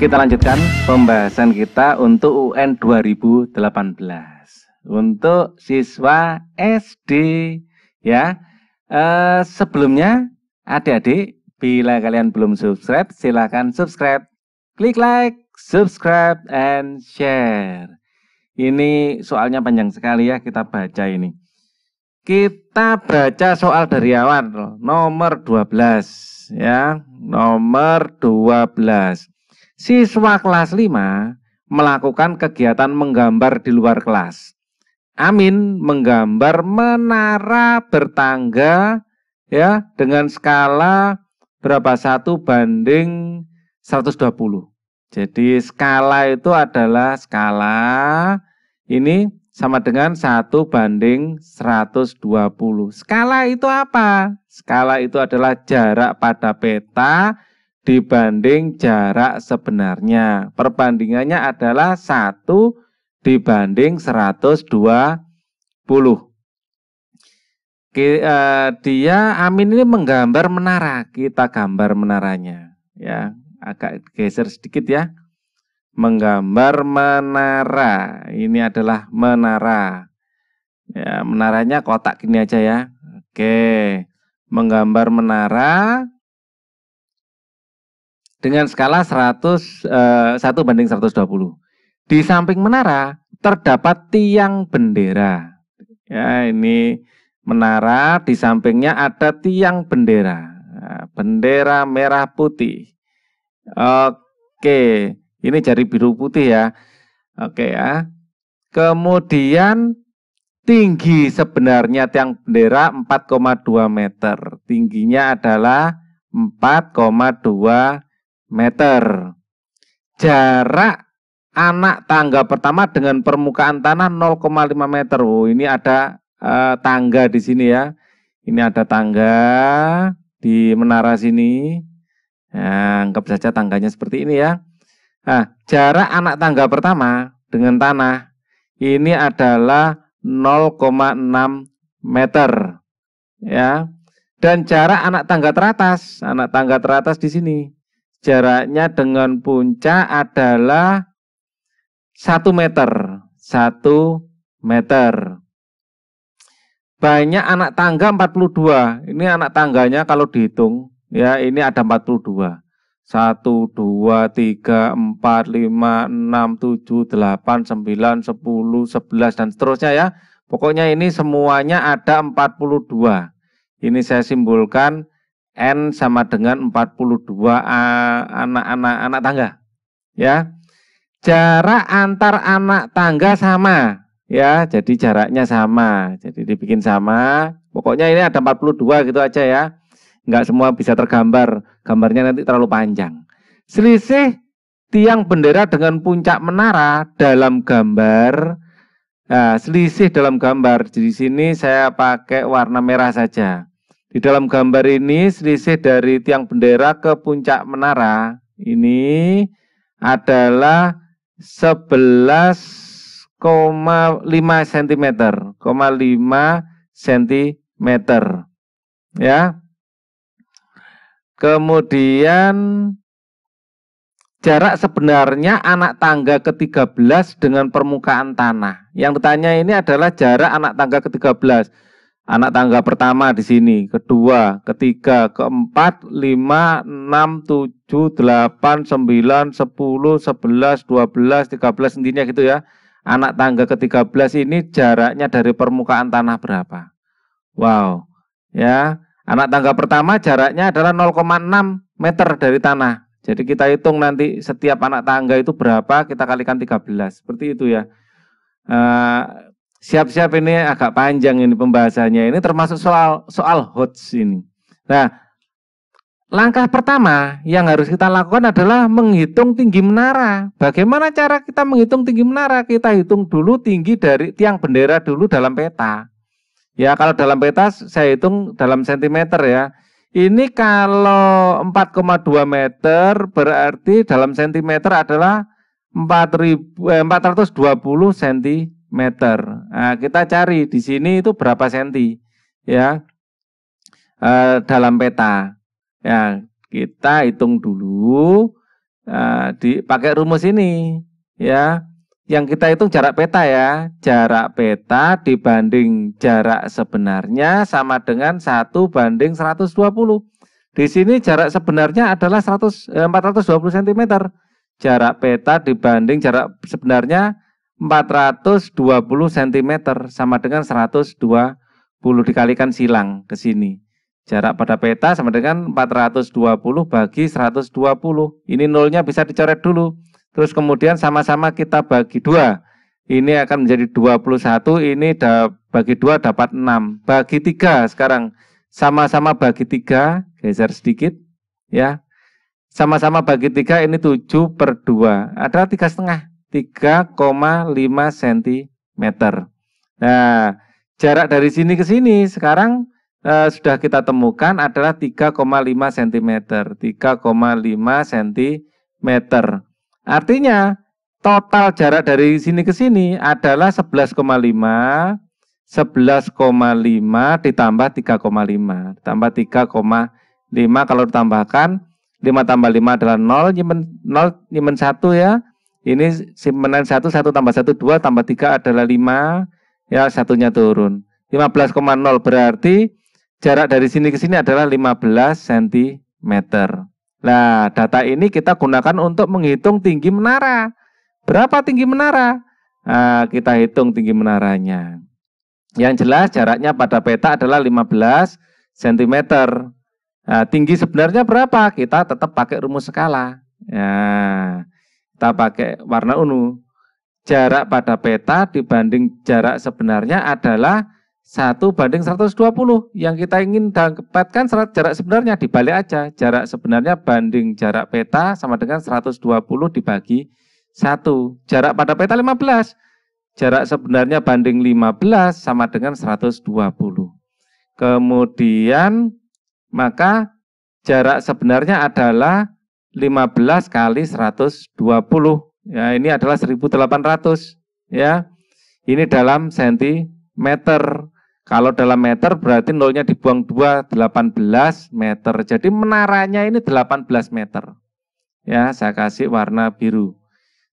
kita lanjutkan pembahasan kita untuk UN 2018 untuk siswa SD ya. Eh, sebelumnya adik-adik bila kalian belum subscribe silahkan subscribe. Klik like, subscribe and share. Ini soalnya panjang sekali ya kita baca ini. Kita baca soal dari awal nomor 12 ya, nomor 12 siswa kelas 5 melakukan kegiatan menggambar di luar kelas. Amin menggambar menara bertangga ya dengan skala berapa satu banding 120. Jadi skala itu adalah skala ini sama dengan 1 banding 120. Skala itu apa? Skala itu adalah jarak pada peta dibanding jarak sebenarnya. Perbandingannya adalah 1 dibanding 120. E, dia Amin ini menggambar menara, kita gambar menaranya ya. Agak geser sedikit ya. Menggambar menara. Ini adalah menara. Ya, menaranya kotak gini aja ya. Oke. Menggambar menara dengan skala 100 1 eh, banding 120. Di samping menara terdapat tiang bendera. Ya, ini menara, di sampingnya ada tiang bendera. Nah, bendera merah putih. Oke, ini jari biru putih ya. Oke ya. Kemudian tinggi sebenarnya tiang bendera 4,2 meter. Tingginya adalah 4,2 meter meter. Jarak anak tangga pertama dengan permukaan tanah 0,5 meter. Oh, ini ada eh, tangga di sini ya. Ini ada tangga di menara sini. Nah, anggap saja tangganya seperti ini ya. Nah, jarak anak tangga pertama dengan tanah ini adalah 0,6 meter. Ya. Dan jarak anak tangga teratas, anak tangga teratas di sini jaraknya dengan puncak adalah 1 meter. 1 meter. Banyak anak tangga 42. Ini anak tangganya kalau dihitung, ya ini ada 42. 1, 2, 3, 4, 5, 6, 7, 8, 9, 10, 11, dan seterusnya ya. Pokoknya ini semuanya ada 42. Ini saya simbolkan N sama dengan 42 anak-anak anak tangga. Ya. Jarak antar anak tangga sama, ya. Jadi jaraknya sama. Jadi dibikin sama. Pokoknya ini ada 42 gitu aja ya. nggak semua bisa tergambar. Gambarnya nanti terlalu panjang. Selisih tiang bendera dengan puncak menara dalam gambar nah, selisih dalam gambar. Di sini saya pakai warna merah saja. Di dalam gambar ini selisih dari tiang bendera ke puncak menara ini adalah 11,5 cm, 0,5 cm. Ya. Kemudian jarak sebenarnya anak tangga ke-13 dengan permukaan tanah. Yang ditanya ini adalah jarak anak tangga ke-13 anak tangga pertama di sini, kedua, ketiga, keempat, lima, enam, tujuh, delapan, sembilan, sepuluh, sebelas, dua belas, tiga belas, intinya gitu ya. Anak tangga ke-13 ini jaraknya dari permukaan tanah berapa? Wow, ya. Anak tangga pertama jaraknya adalah 0,6 meter dari tanah. Jadi kita hitung nanti setiap anak tangga itu berapa, kita kalikan 13. Seperti itu ya. Eh, siap-siap ini agak panjang ini pembahasannya. Ini termasuk soal soal hot ini. Nah, langkah pertama yang harus kita lakukan adalah menghitung tinggi menara. Bagaimana cara kita menghitung tinggi menara? Kita hitung dulu tinggi dari tiang bendera dulu dalam peta. Ya, kalau dalam peta saya hitung dalam sentimeter ya. Ini kalau 4,2 meter berarti dalam sentimeter adalah 4, 420 cm meter. Nah, kita cari di sini itu berapa senti ya e, dalam peta. Ya kita hitung dulu e, di pakai rumus ini ya. Yang kita hitung jarak peta ya, jarak peta dibanding jarak sebenarnya sama dengan satu banding 120. Di sini jarak sebenarnya adalah 100, eh, 420 cm. Jarak peta dibanding jarak sebenarnya 420 cm sama dengan 120 dikalikan silang ke sini. Jarak pada peta sama dengan 420 bagi 120. Ini nolnya bisa dicoret dulu. Terus kemudian sama-sama kita bagi dua. Ini akan menjadi 21, ini bagi dua dapat 6. Bagi tiga sekarang. Sama-sama bagi tiga, geser sedikit. ya Sama-sama bagi tiga ini 7 per 2. Ada tiga setengah. 3,5 cm. Nah, jarak dari sini ke sini sekarang e, sudah kita temukan adalah 3,5 cm. 3,5 cm. Artinya total jarak dari sini ke sini adalah 11,5 11,5 ditambah 3,5 ditambah 3,5 kalau ditambahkan 5 tambah 5 adalah 0 nyimen 0 nyimen 1 ya ini simpenan 1, 1 tambah 1, 2 tambah 3 adalah 5. Ya, satunya turun. 15,0 berarti jarak dari sini ke sini adalah 15 cm. Nah, data ini kita gunakan untuk menghitung tinggi menara. Berapa tinggi menara? Nah, kita hitung tinggi menaranya. Yang jelas jaraknya pada peta adalah 15 cm. Nah, tinggi sebenarnya berapa? Kita tetap pakai rumus skala. Nah, kita pakai warna ungu. Jarak pada peta dibanding jarak sebenarnya adalah satu banding 120. Yang kita ingin dapatkan jarak sebenarnya dibalik aja. Jarak sebenarnya banding jarak peta sama dengan 120 dibagi satu. Jarak pada peta 15. Jarak sebenarnya banding 15 sama dengan 120. Kemudian maka jarak sebenarnya adalah 15 kali 120. Ya, ini adalah 1800 ya. Ini dalam sentimeter. Kalau dalam meter berarti nolnya dibuang 2, 18 meter. Jadi menaranya ini 18 meter. Ya, saya kasih warna biru.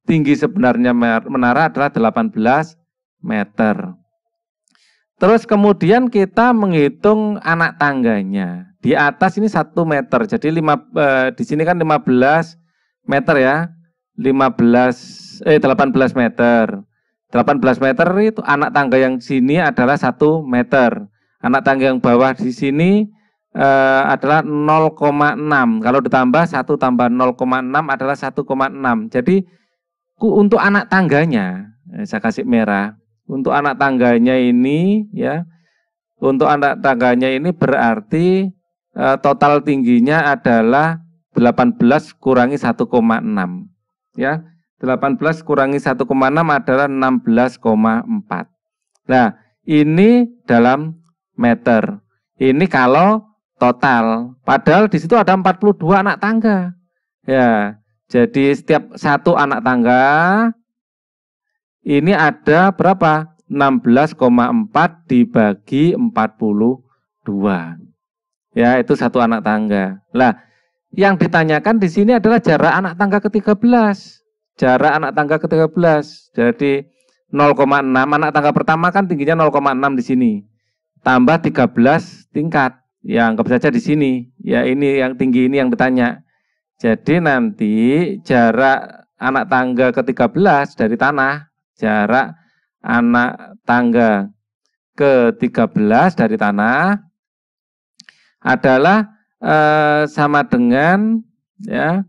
Tinggi sebenarnya menara adalah 18 meter. Terus kemudian kita menghitung anak tangganya. Di atas ini satu meter. Jadi lima, eh, di sini kan 15 meter ya. 15 eh 18 meter. 18 meter itu anak tangga yang sini adalah satu meter. Anak tangga yang bawah di sini eh, adalah 0,6. Kalau ditambah satu tambah 0,6 adalah 1,6. Jadi ku untuk anak tangganya, eh, saya kasih merah. Untuk anak tangganya ini ya, untuk anak tangganya ini berarti Eh, total tingginya adalah 18 kurangi 1,6 ya 18 kurangi 1,6 adalah 16,4 nah ini dalam meter ini kalau total padahal di situ ada 42 anak tangga ya jadi setiap satu anak tangga ini ada berapa 16,4 dibagi 42 Ya, itu satu anak tangga. Lah, yang ditanyakan di sini adalah jarak anak tangga ke-13. Jarak anak tangga ke-13. Jadi 0,6 anak tangga pertama kan tingginya 0,6 di sini. Tambah 13 tingkat. Yang anggap saja di sini. Ya, ini yang tinggi ini yang ditanya. Jadi nanti jarak anak tangga ke-13 dari tanah, jarak anak tangga ke-13 dari tanah adalah eh, sama dengan ya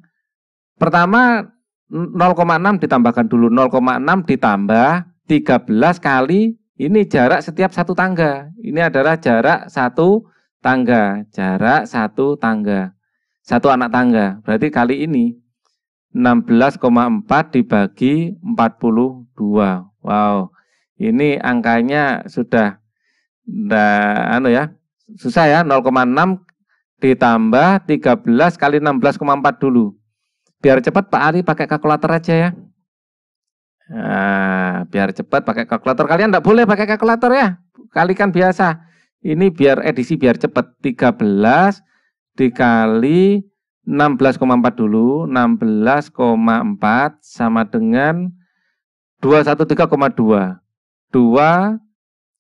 pertama 0,6 ditambahkan dulu 0,6 ditambah 13 kali ini jarak setiap satu tangga ini adalah jarak satu tangga jarak satu tangga satu anak tangga berarti kali ini 16,4 dibagi 42 wow ini angkanya sudah nda anu ya susah ya 0,6 ditambah 13 kali 16,4 dulu. Biar cepat Pak Ali pakai kalkulator aja ya. Nah, biar cepat pakai kalkulator. Kalian enggak boleh pakai kalkulator ya. Kalikan biasa. Ini biar edisi biar cepat 13 dikali 16,4 dulu. 16,4 sama dengan 213,2. 2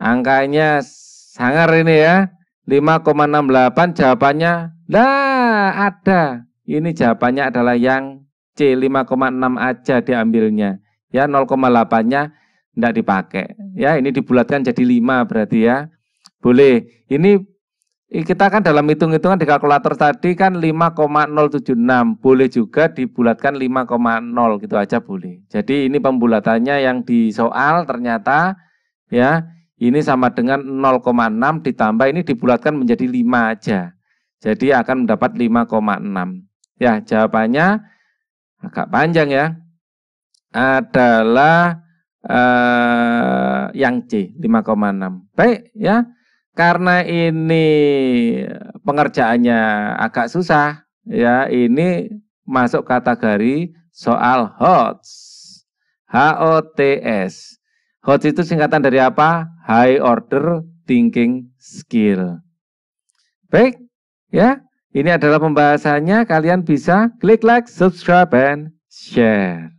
Angkanya sangar ini ya. 5,68 jawabannya lah ada. Ini jawabannya adalah yang C 5,6 aja diambilnya. Ya 0,8-nya tidak dipakai. Ya ini dibulatkan jadi 5 berarti ya. Boleh. Ini kita kan dalam hitung-hitungan di kalkulator tadi kan 5,076. Boleh juga dibulatkan 5,0 gitu aja boleh. Jadi ini pembulatannya yang di soal ternyata ya ini sama dengan 0,6 ditambah ini dibulatkan menjadi 5 aja. Jadi akan mendapat 5,6. Ya, jawabannya agak panjang ya. Adalah eh, yang C, 5,6. Baik ya. Karena ini pengerjaannya agak susah, ya ini masuk kategori soal HOTS. H-O-T-S. HOTS itu singkatan dari apa? High Order Thinking Skill. Baik, ya. Ini adalah pembahasannya. Kalian bisa klik like, subscribe, and share.